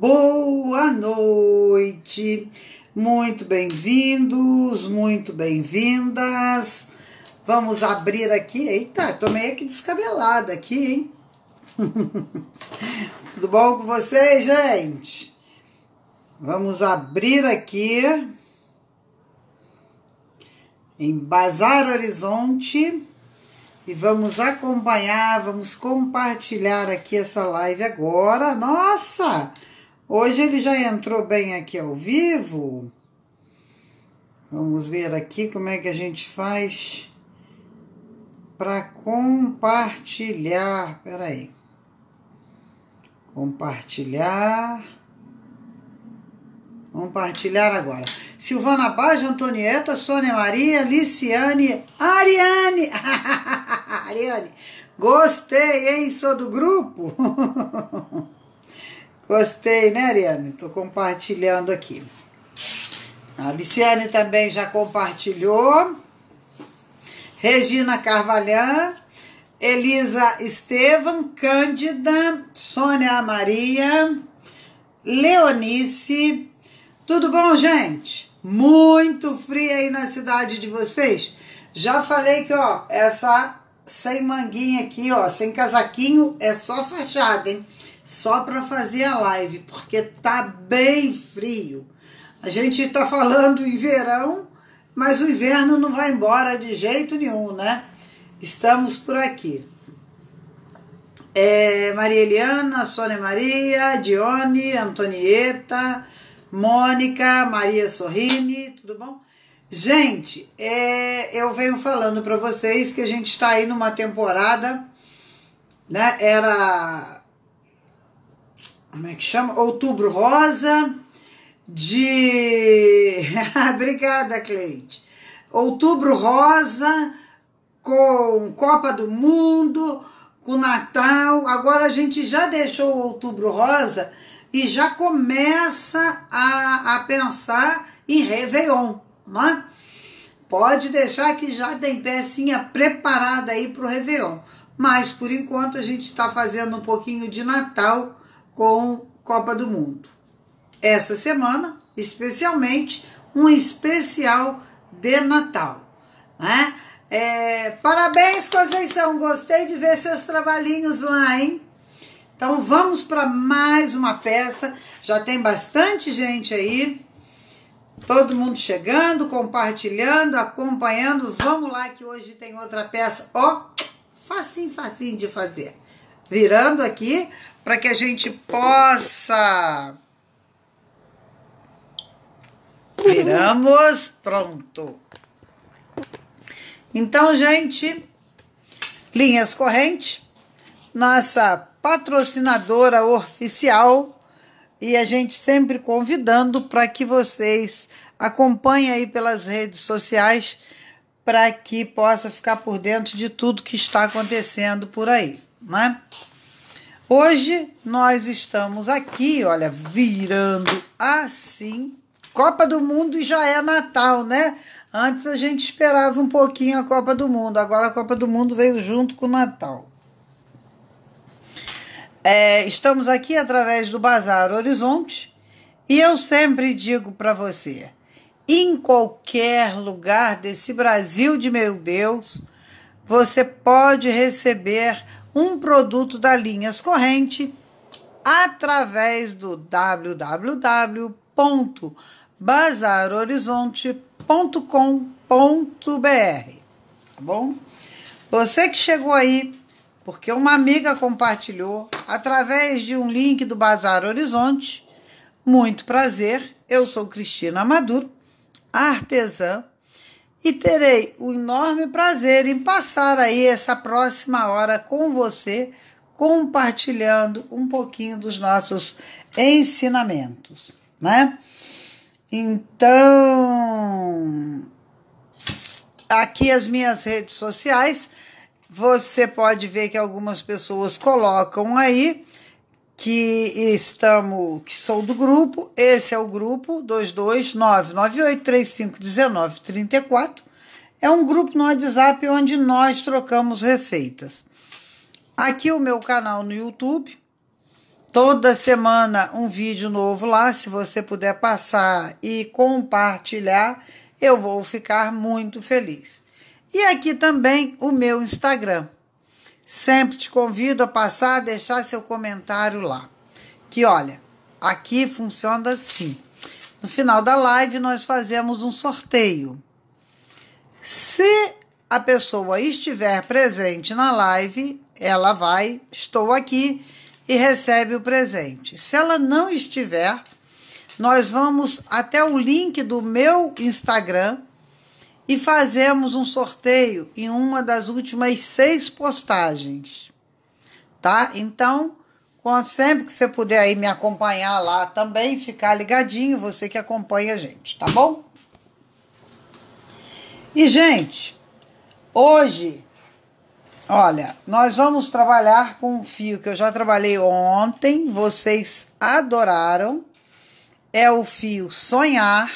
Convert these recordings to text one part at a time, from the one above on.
boa noite. Muito bem-vindos, muito bem-vindas. Vamos abrir aqui. Eita, tô meio que descabelada aqui, hein? Tudo bom com vocês, gente? Vamos abrir aqui em Bazar Horizonte e vamos acompanhar, vamos compartilhar aqui essa live agora. Nossa! Hoje ele já entrou bem aqui ao vivo. Vamos ver aqui como é que a gente faz para compartilhar. Espera aí. Compartilhar. Compartilhar agora. Silvana Baja, Antonieta, Sônia Maria, Liciane, Ariane. Ariane, gostei, hein? Sou do grupo. Gostei, né, Ariane? Estou compartilhando aqui. A Liciane também já compartilhou. Regina Carvalhã, Elisa Estevam, Cândida, Sônia Maria, Leonice. Tudo bom, gente? Muito frio aí na cidade de vocês? Já falei que, ó, essa sem manguinha aqui, ó, sem casaquinho, é só fachada, hein? só para fazer a live, porque tá bem frio. A gente está falando em verão, mas o inverno não vai embora de jeito nenhum, né? Estamos por aqui. É, Maria Eliana, Sônia Maria, Dione, Antonieta, Mônica, Maria Sorrini, tudo bom? Gente, é, eu venho falando para vocês que a gente está aí numa temporada, né? Era como é que chama? Outubro Rosa de. Obrigada, Cleide. Outubro Rosa com Copa do Mundo, com Natal. Agora a gente já deixou o Outubro Rosa e já começa a, a pensar em Réveillon, né? Pode deixar que já tem pecinha preparada aí para o Réveillon. Mas por enquanto a gente está fazendo um pouquinho de Natal com Copa do Mundo. Essa semana, especialmente, um especial de Natal, né? É, parabéns, Conceição. Gostei de ver seus trabalhinhos lá, hein? Então vamos para mais uma peça. Já tem bastante gente aí. Todo mundo chegando, compartilhando, acompanhando. Vamos lá que hoje tem outra peça, ó, facinho, facinho de fazer. Virando aqui, para que a gente possa. Viramos, pronto. Então, gente, Linhas Corrente, nossa patrocinadora oficial, e a gente sempre convidando para que vocês acompanhem aí pelas redes sociais para que possa ficar por dentro de tudo que está acontecendo por aí, né? Hoje nós estamos aqui, olha, virando assim. Copa do Mundo e já é Natal, né? Antes a gente esperava um pouquinho a Copa do Mundo, agora a Copa do Mundo veio junto com o Natal. É, estamos aqui através do Bazar Horizonte e eu sempre digo para você: em qualquer lugar desse Brasil de meu Deus, você pode receber um produto da Linhas Corrente através do www.bazarhorizonte.com.br, tá bom? Você que chegou aí porque uma amiga compartilhou através de um link do Bazar Horizonte. Muito prazer, eu sou Cristina Maduro, artesã e terei o enorme prazer em passar aí essa próxima hora com você, compartilhando um pouquinho dos nossos ensinamentos, né? Então, aqui as minhas redes sociais, você pode ver que algumas pessoas colocam aí que estamos, que sou do grupo. Esse é o grupo 22998351934. É um grupo no WhatsApp onde nós trocamos receitas. Aqui o meu canal no YouTube. Toda semana um vídeo novo lá, se você puder passar e compartilhar, eu vou ficar muito feliz. E aqui também o meu Instagram Sempre te convido a passar a deixar seu comentário lá. Que olha, aqui funciona assim. No final da live nós fazemos um sorteio. Se a pessoa estiver presente na live, ela vai, estou aqui e recebe o presente. Se ela não estiver, nós vamos até o link do meu Instagram e fazemos um sorteio em uma das últimas seis postagens, tá? Então, sempre que você puder aí me acompanhar lá também, ficar ligadinho, você que acompanha a gente, tá bom? E, gente, hoje, olha, nós vamos trabalhar com um fio que eu já trabalhei ontem, vocês adoraram, é o fio Sonhar,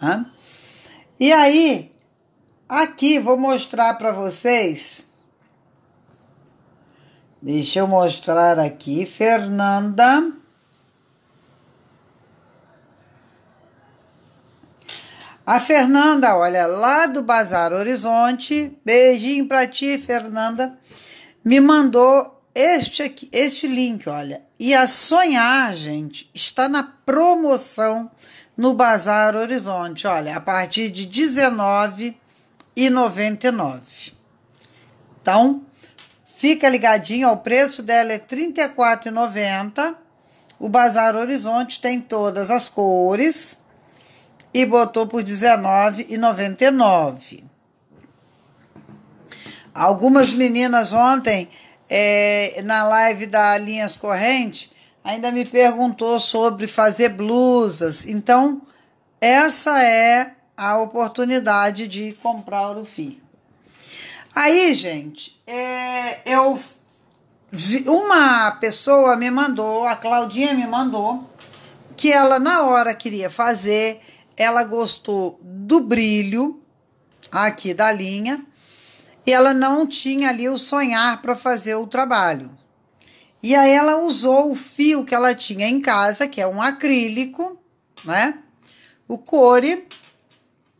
né? E aí, aqui vou mostrar para vocês. Deixa eu mostrar aqui, Fernanda. A Fernanda, olha, lá do Bazar Horizonte, beijinho para ti, Fernanda, me mandou este aqui, este link, olha. E a Sonhar, gente, está na promoção no Bazar Horizonte, olha, a partir de R$19,99. Então, fica ligadinho, ó, o preço dela é R$ 34,90. O Bazar Horizonte tem todas as cores e botou por R$19,99. Algumas meninas ontem, é, na live da Linhas Corrente, ainda me perguntou sobre fazer blusas. Então, essa é a oportunidade de comprar o fio. Aí, gente, é, eu vi, uma pessoa me mandou, a Claudinha me mandou, que ela na hora queria fazer, ela gostou do brilho aqui da linha e ela não tinha ali o sonhar para fazer o trabalho. E aí ela usou o fio que ela tinha em casa, que é um acrílico, né? O core.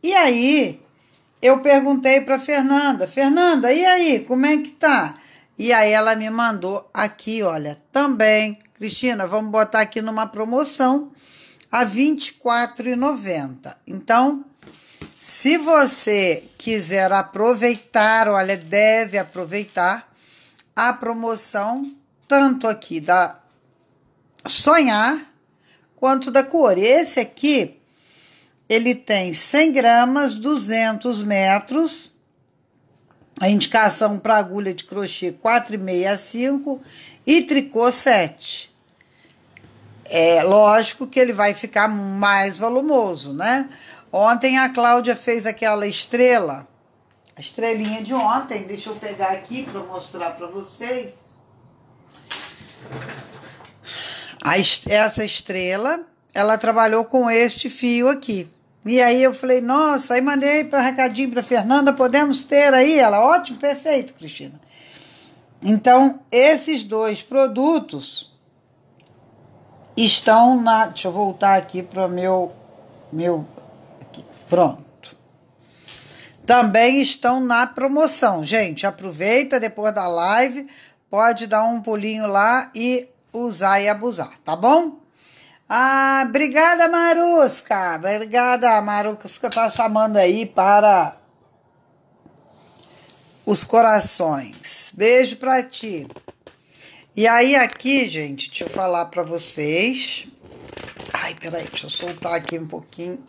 E aí eu perguntei para Fernanda, Fernanda, e aí, como é que tá? E aí ela me mandou aqui, olha, também, Cristina, vamos botar aqui numa promoção a R$ 24,90. Então, se você quiser aproveitar, olha, deve aproveitar a promoção tanto aqui da sonhar quanto da cor. Esse aqui ele tem 100 gramas, 200 metros. A indicação para agulha de crochê 4,5 a 5 e tricô 7. É lógico que ele vai ficar mais volumoso, né? Ontem a Cláudia fez aquela estrela, a estrelinha de ontem. Deixa eu pegar aqui para mostrar para vocês est essa estrela, ela trabalhou com este fio aqui. E aí eu falei, nossa, aí mandei para recadinho para Fernanda, podemos ter aí? Ela, ótimo, perfeito, Cristina. Então, esses dois produtos estão na. Deixa eu voltar aqui para o meu. meu aqui, pronto. Também estão na promoção. Gente, aproveita depois da live pode dar um pulinho lá e usar e abusar, tá bom? Ah, obrigada, Marusca! Obrigada, Marusca, tá chamando aí para os corações. Beijo para ti. E aí, aqui, gente, deixa eu falar para vocês. Ai, peraí, deixa eu soltar aqui um pouquinho.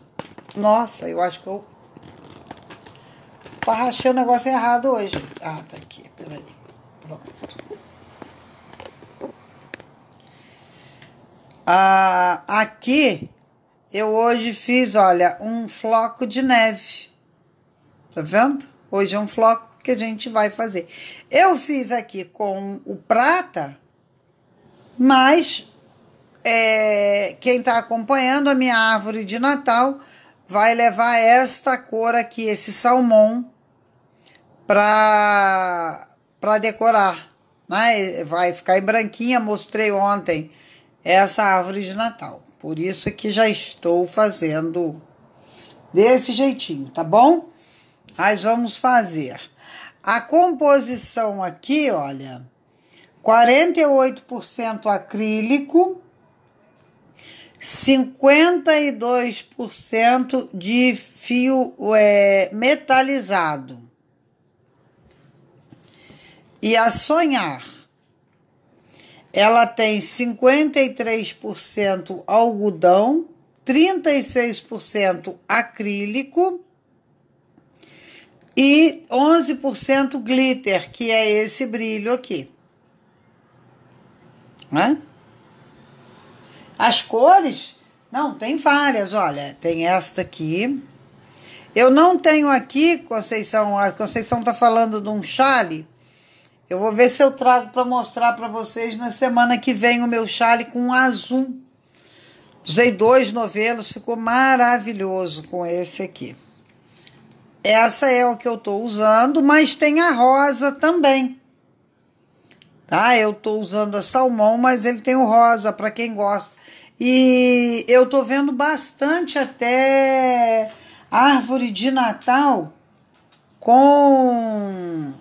Nossa, eu acho que eu. Tá rachando o negócio errado hoje. Ah, tá aqui, peraí. Pronto. Ah, aqui eu hoje fiz, olha, um floco de neve. Tá vendo? Hoje é um floco que a gente vai fazer. Eu fiz aqui com o prata, mas é, quem está acompanhando a minha árvore de Natal vai levar esta cor aqui, esse salmão, para decorar. Né? Vai ficar em branquinha, mostrei ontem essa árvore de Natal. Por isso é que já estou fazendo desse jeitinho, tá bom? Mas vamos fazer a composição aqui, olha, 48% acrílico, 52% de fio é, metalizado. E a sonhar ela tem 53% algodão, 36% acrílico e 11% glitter, que é esse brilho aqui. Né? As cores, não, tem várias, olha, tem esta aqui. Eu não tenho aqui, Conceição, a Conceição tá falando de um chale, eu vou ver se eu trago para mostrar para vocês na semana que vem o meu chale com azul. Usei dois novelos, ficou maravilhoso com esse aqui. Essa é o que eu estou usando, mas tem a rosa também. Tá? Eu estou usando a salmão, mas ele tem o rosa para quem gosta. E eu estou vendo bastante até árvore de Natal com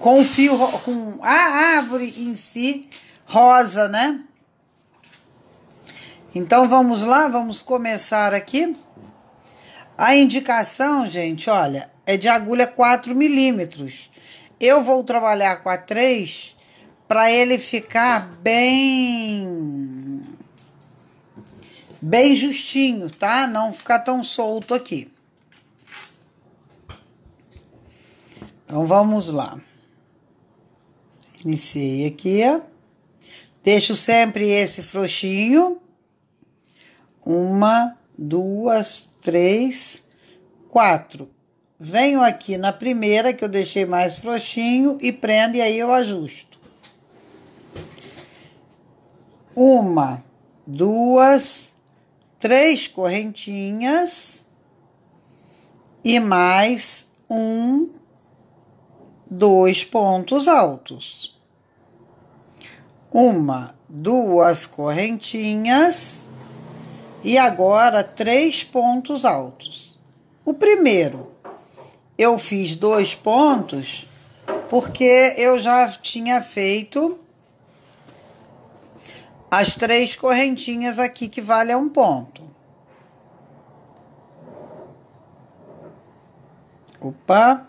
com o fio, com a árvore em si rosa, né? Então vamos lá, vamos começar aqui. A indicação, gente, olha, é de agulha 4 milímetros. Eu vou trabalhar com a 3 para ele ficar bem bem justinho, tá? Não ficar tão solto aqui. Então vamos lá. Iniciei aqui, ó. Deixo sempre esse frouxinho. Uma, duas, três, quatro. Venho aqui na primeira, que eu deixei mais frouxinho, e prendo, e aí eu ajusto. Uma, duas, três correntinhas. E mais um, dois pontos altos. Uma, duas correntinhas e agora três pontos altos. O primeiro, eu fiz dois pontos porque eu já tinha feito as três correntinhas aqui que vale um ponto. Opa!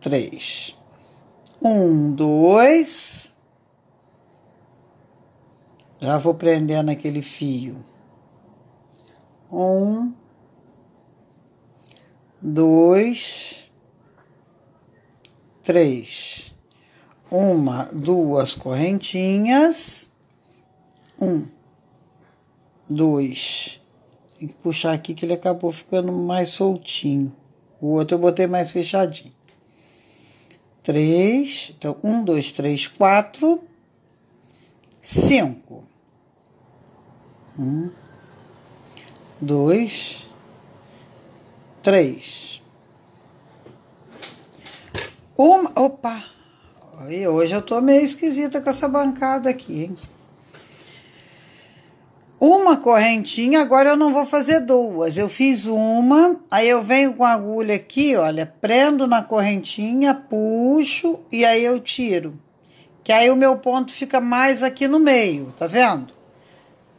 três. Um, dois. Já vou prender naquele fio. Um, dois, três. Uma, duas correntinhas. Um, dois. Tem que puxar aqui que ele acabou ficando mais soltinho. O outro eu botei mais fechadinho três, então um, dois, três, quatro, cinco. Um, dois, três. Uma, opa, hoje eu tô meio esquisita com essa bancada aqui, hein? uma correntinha, agora eu não vou fazer duas. Eu fiz uma, aí eu venho com a agulha aqui, olha, prendo na correntinha, puxo e aí eu tiro. Que aí o meu ponto fica mais aqui no meio, tá vendo?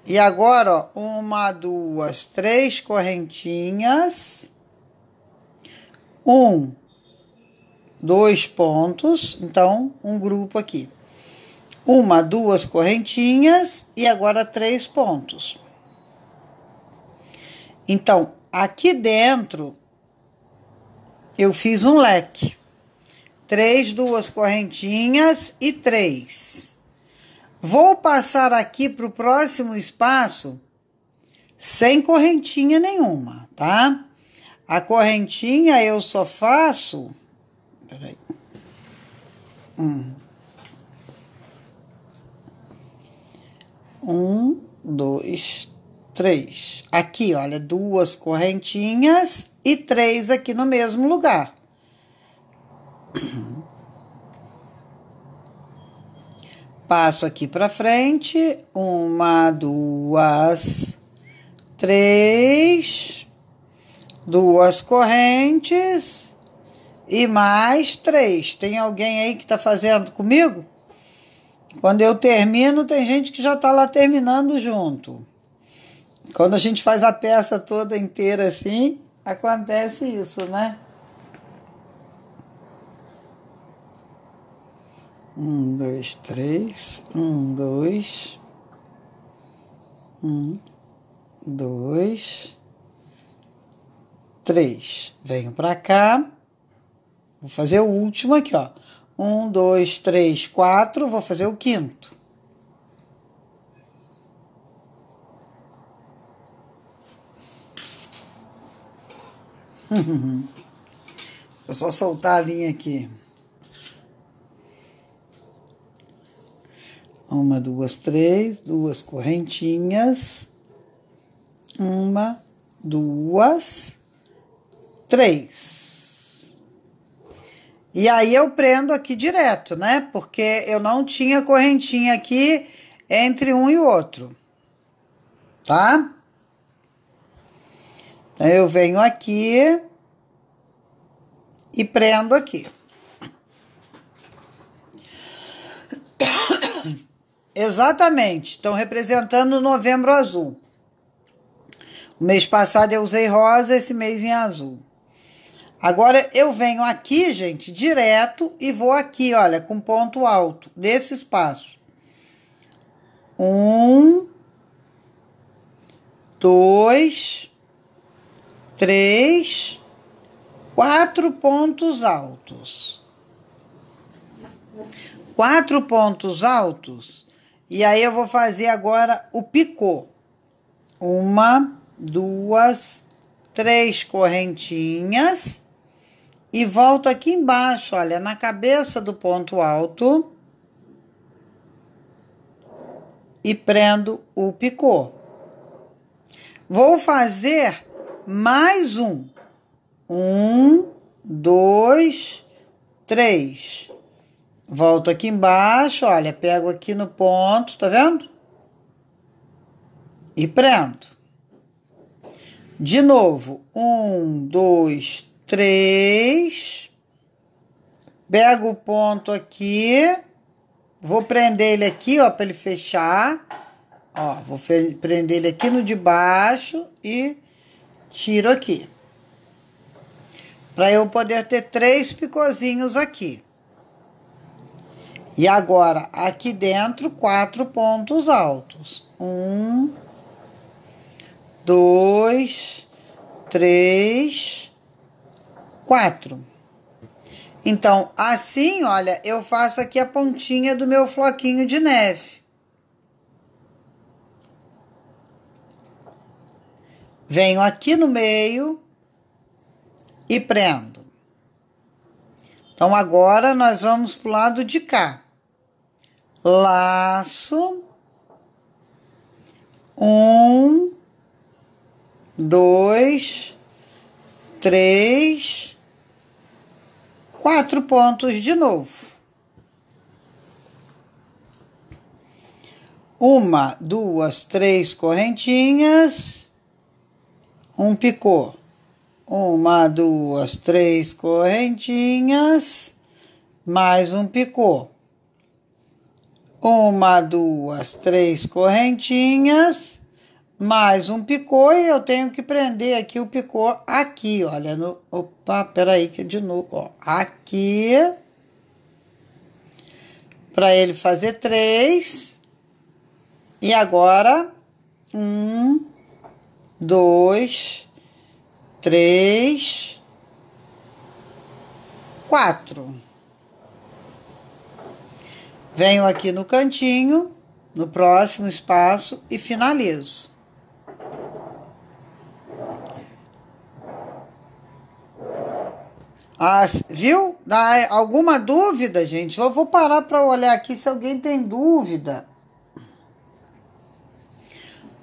E agora, ó, uma, duas, três correntinhas. Um, dois pontos, então um grupo aqui uma, duas correntinhas e agora três pontos. Então, aqui dentro eu fiz um leque. Três, duas correntinhas e três. Vou passar aqui para o próximo espaço sem correntinha nenhuma, tá? A correntinha eu só faço. Peraí. Um, Um, dois, três. Aqui, olha, duas correntinhas e três aqui no mesmo lugar. Passo aqui para frente, uma, duas, três, duas correntes e mais três. Tem alguém aí que tá fazendo comigo? Quando eu termino, tem gente que já está lá terminando junto. Quando a gente faz a peça toda inteira assim, acontece isso, né? Um, dois, três. Um, dois. Um, dois. Três. Venho pra cá. Vou fazer o último aqui, ó. Um, dois, três, quatro. Vou fazer o quinto. Vou só soltar a linha aqui. Uma, duas, três, duas correntinhas. Uma, duas, três. E aí eu prendo aqui direto, né? Porque eu não tinha correntinha aqui entre um e outro, tá? Então, eu venho aqui e prendo aqui. Exatamente, estão representando novembro azul. O mês passado eu usei rosa, esse mês em azul. Agora eu venho aqui, gente, direto e vou aqui, olha, com ponto alto nesse espaço. Um, dois, três, quatro pontos altos. Quatro pontos altos. E aí eu vou fazer agora o picô. Uma, duas, três correntinhas e volto aqui embaixo, olha, na cabeça do ponto alto e prendo o picô. Vou fazer mais um. Um, dois, três. Volto aqui embaixo, olha, pego aqui no ponto, tá vendo? E prendo. De novo, um, dois, três. Pego o ponto aqui. Vou prender ele aqui, ó, para ele fechar. Ó, vou prender ele aqui no de baixo e tiro aqui. Para eu poder ter três picozinhos aqui. E agora, aqui dentro, quatro pontos altos. Um, dois, três, quatro. Então, assim, olha, eu faço aqui a pontinha do meu floquinho de neve. Venho aqui no meio e prendo. Então, agora nós vamos pro lado de cá. Laço. Um, dois, três, quatro pontos de novo. Uma, duas, três correntinhas, um picô. Uma, duas, três correntinhas, mais um picô. Uma, duas, três correntinhas mais um picô e eu tenho que prender aqui o picô aqui, olha, no, opa, peraí que de novo, ó, aqui, para ele fazer três, e agora, um, dois, três, quatro. Venho aqui no cantinho, no próximo espaço e finalizo. viu? Ah, é, alguma dúvida, gente? Eu vou parar para olhar aqui se alguém tem dúvida.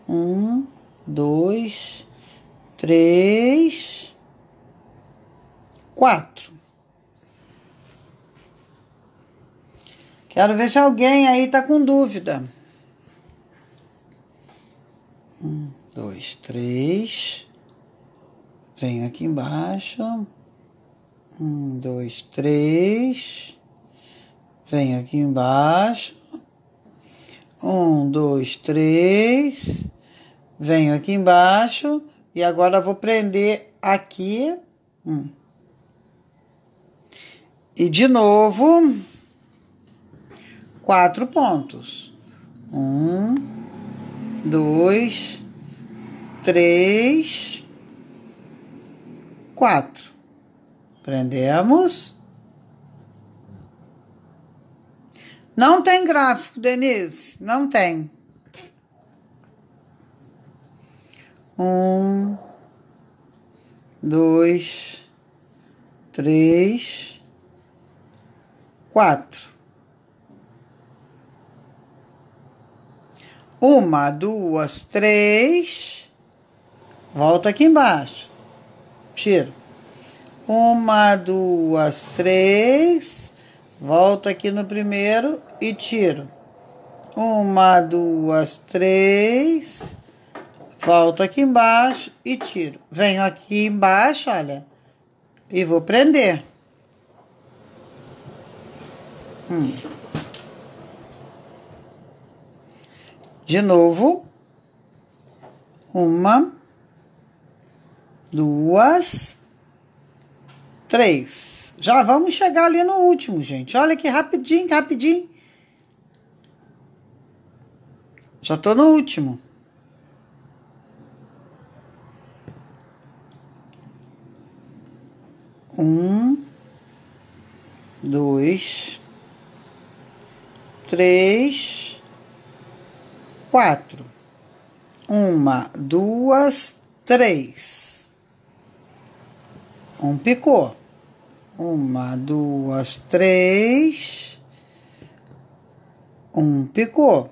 Um, dois, três, quatro. Quero ver se alguém aí tá com dúvida. Um, dois, três. Venho aqui embaixo. Um, dois, três. Venho aqui embaixo. Um, dois, três. Venho aqui embaixo. E agora vou prender aqui. Um. E de novo, quatro pontos. Um, dois, três, quatro. Prendemos. Não tem gráfico, Denise. Não tem. Um, dois, três, quatro. Uma, duas, três. Volta aqui embaixo. Tiro. Uma, duas, três. Volto aqui no primeiro e tiro. Uma, duas, três. Volto aqui embaixo e tiro. Venho aqui embaixo, olha, e vou prender. Hum. De novo. Uma, duas, 3. Já vamos chegar ali no último, gente. Olha que rapidinho, rapidinho. Já tô no último. Um, dois, três, quatro. Uma, duas, três. Um picô. Uma, duas, três. Um picô.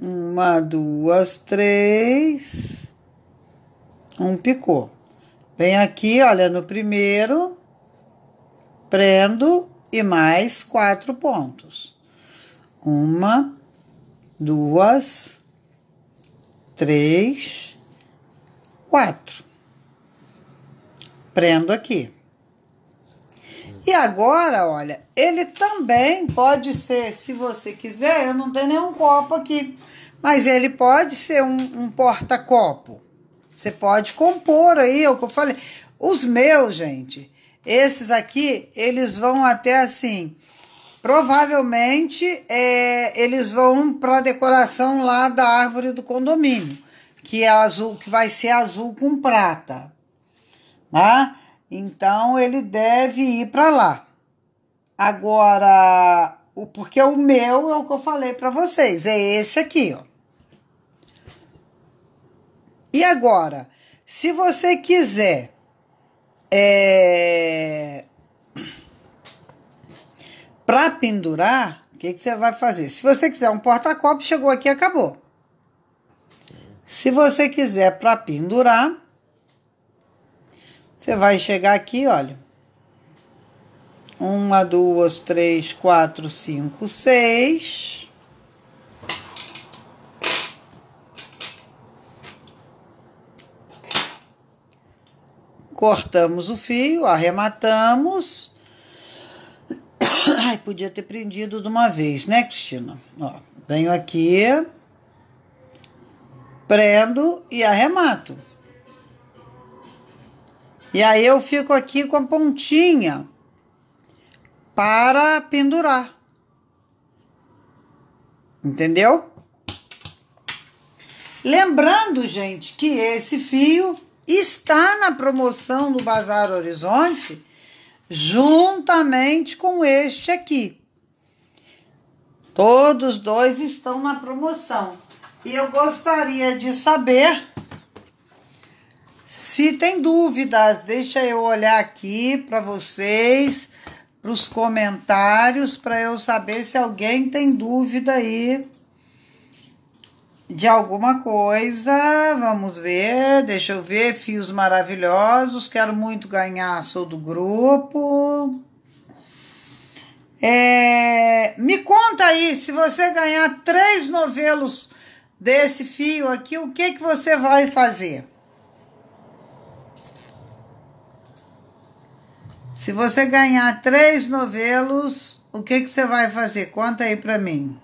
Uma, duas, três. Um picô. Vem aqui, olha, no primeiro, prendo e mais quatro pontos. Uma, duas, três, quatro prendo aqui. E agora, olha, ele também pode ser, se você quiser, eu não tenho nenhum copo aqui, mas ele pode ser um, um porta-copo. Você pode compor aí, é o que eu falei. Os meus, gente, esses aqui, eles vão até assim. Provavelmente é, eles vão para a decoração lá da árvore do condomínio, que é azul, que vai ser azul com prata tá Então ele deve ir para lá. Agora, o porque o meu é o que eu falei para vocês, é esse aqui, ó. E agora, se você quiser é, para pendurar, o que, que você vai fazer? Se você quiser um porta-copo, chegou aqui, acabou. Se você quiser para pendurar, você vai chegar aqui, olha. Uma, duas, três, quatro, cinco, seis. Cortamos o fio, arrematamos. Ai, podia ter prendido de uma vez, né, Cristina? Ó, venho aqui, prendo e arremato. E aí eu fico aqui com a pontinha para pendurar. Entendeu? Lembrando, gente, que esse fio está na promoção do Bazar Horizonte juntamente com este aqui. Todos dois estão na promoção. E eu gostaria de saber se tem dúvidas, deixa eu olhar aqui para vocês, para os comentários, para eu saber se alguém tem dúvida aí de alguma coisa. Vamos ver, deixa eu ver. Fios maravilhosos, quero muito ganhar, sou do grupo. É, me conta aí, se você ganhar três novelos desse fio aqui, o que, que você vai fazer? Se você ganhar três novelos, o que, que você vai fazer? Conta aí para mim.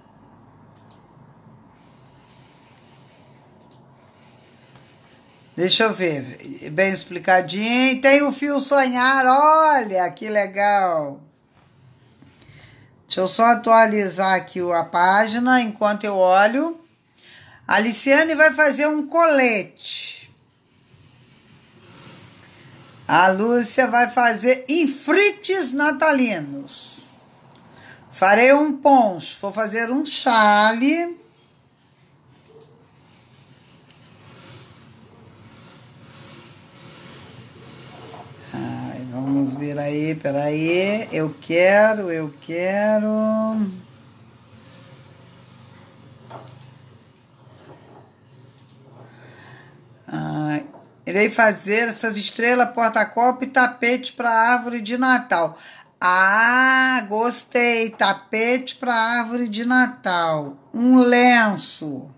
Deixa eu ver, bem explicadinho. Tem o fio sonhar, olha que legal. Deixa eu só atualizar aqui a página enquanto eu olho. A Aliciane vai fazer um colete. A Lúcia vai fazer infrites natalinos. Farei um poncho, vou fazer um chale. Ai, vamos ver aí, peraí. Eu quero, eu quero. mandei fazer essas estrelas, porta-copo e tapete para árvore de Natal. Ah, gostei! Tapete para árvore de Natal. Um lenço.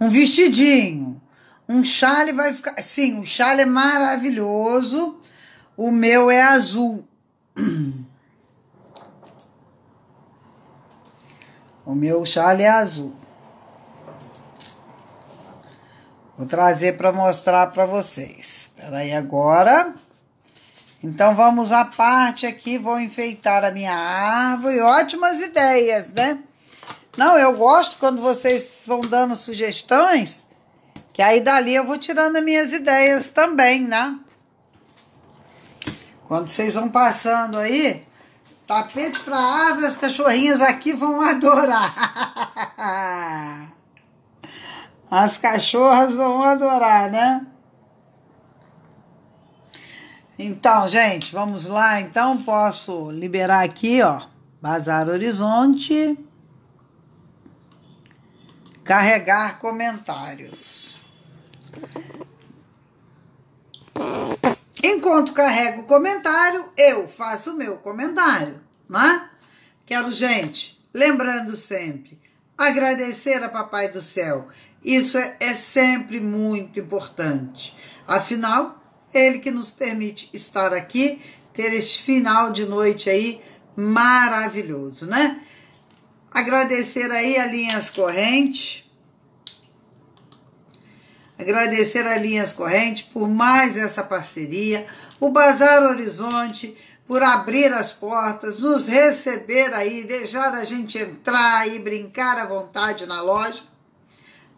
Um vestidinho. Um chale vai ficar. Sim, o chale é maravilhoso. O meu é azul. O meu chale é azul. Vou trazer para mostrar para vocês. Espera aí agora. Então vamos à parte aqui, vou enfeitar a minha árvore. Ótimas ideias, né? Não, eu gosto quando vocês vão dando sugestões, que aí dali eu vou tirando as minhas ideias também, né? Quando vocês vão passando aí, tapete para árvore, as cachorrinhas aqui vão adorar. As cachorras vão adorar, né? Então, gente, vamos lá. Então, posso liberar aqui, ó, Bazar Horizonte. Carregar comentários. Enquanto carrego o comentário, eu faço o meu comentário, né? Quero, gente, lembrando sempre, agradecer a Papai do Céu isso é, é sempre muito importante. Afinal, ele que nos permite estar aqui, ter este final de noite aí maravilhoso, né? Agradecer aí a Linhas Corrente. Agradecer a Linhas Corrente por mais essa parceria, o Bazar Horizonte por abrir as portas, nos receber aí, deixar a gente entrar e brincar à vontade na loja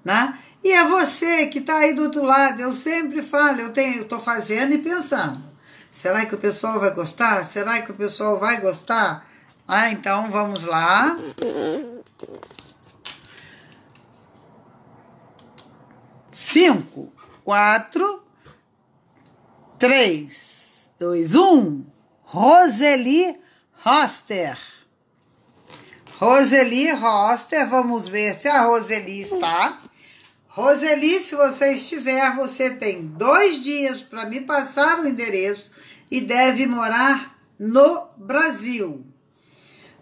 né? E é você que está aí do outro lado. Eu sempre falo, eu tenho, estou fazendo e pensando. Será que o pessoal vai gostar? Será que o pessoal vai gostar? Ah, então vamos lá. Cinco, quatro, três, dois, um. Roseli Roster. Roseli Roster, vamos ver se a Roseli está. Roseli, se você estiver, você tem dois dias para me passar o endereço e deve morar no Brasil.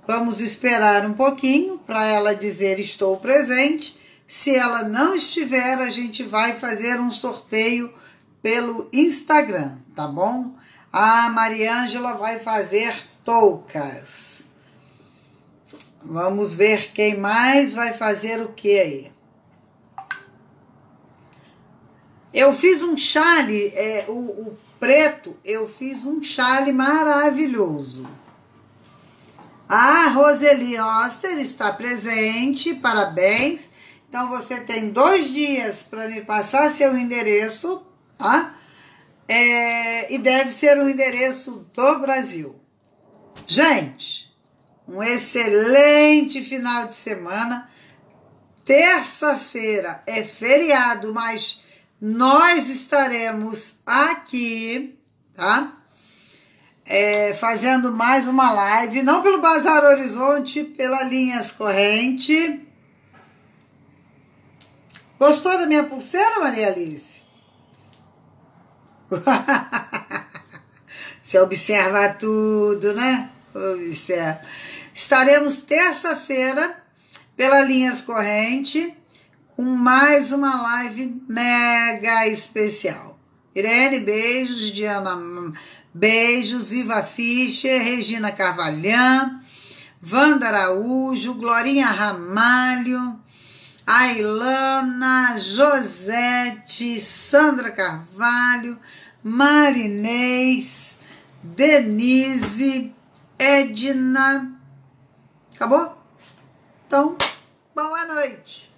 Vamos esperar um pouquinho para ela dizer estou presente. Se ela não estiver, a gente vai fazer um sorteio pelo Instagram, tá bom? A Mariângela vai fazer toucas. Vamos ver quem mais vai fazer o que aí. Eu fiz um chale, é, o, o preto, eu fiz um chale maravilhoso. A ah, Roseli Oster está presente, parabéns. Então você tem dois dias para me passar seu endereço, tá? É, e deve ser o um endereço do Brasil. Gente, um excelente final de semana. Terça-feira é feriado, mas nós estaremos aqui, tá? É, fazendo mais uma live, não pelo Bazar Horizonte, pela Linhas Corrente. Gostou da minha pulseira, Maria Alice? Você observa tudo, né? Observa. Estaremos terça-feira pela Linhas Corrente com mais uma live mega especial. Irene, beijos, Diana, beijos, Iva Fischer, Regina Carvalhã, Wanda Araújo, Glorinha Ramalho, Ailana, Josete, Sandra Carvalho, Marinês, Denise, Edna. Acabou? Então, boa noite.